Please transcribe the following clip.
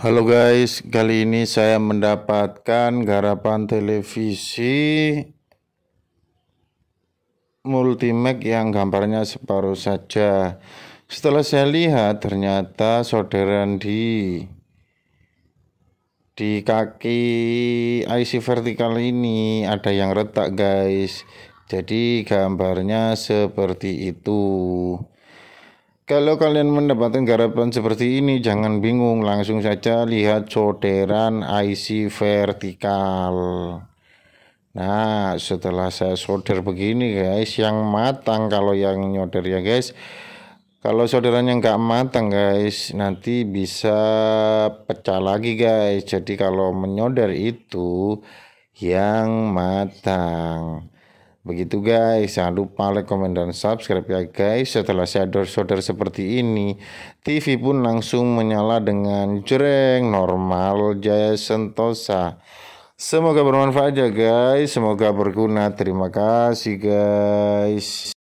Halo guys, kali ini saya mendapatkan garapan televisi Multimax yang gambarnya separuh saja. Setelah saya lihat ternyata solderan di di kaki IC vertikal ini ada yang retak guys. Jadi gambarnya seperti itu. Kalau kalian mendapatkan garapan seperti ini, jangan bingung, langsung saja lihat solderan IC vertikal. Nah, setelah saya solder begini guys, yang matang kalau yang nyoder ya guys. Kalau solderannya nggak matang guys, nanti bisa pecah lagi guys. Jadi kalau menyoder itu yang matang. Begitu guys, jangan lupa like, komen, dan subscribe ya guys. Setelah saya shader seperti ini, TV pun langsung menyala dengan jereng normal Jaya Sentosa. Semoga bermanfaat ya guys, semoga berguna. Terima kasih guys.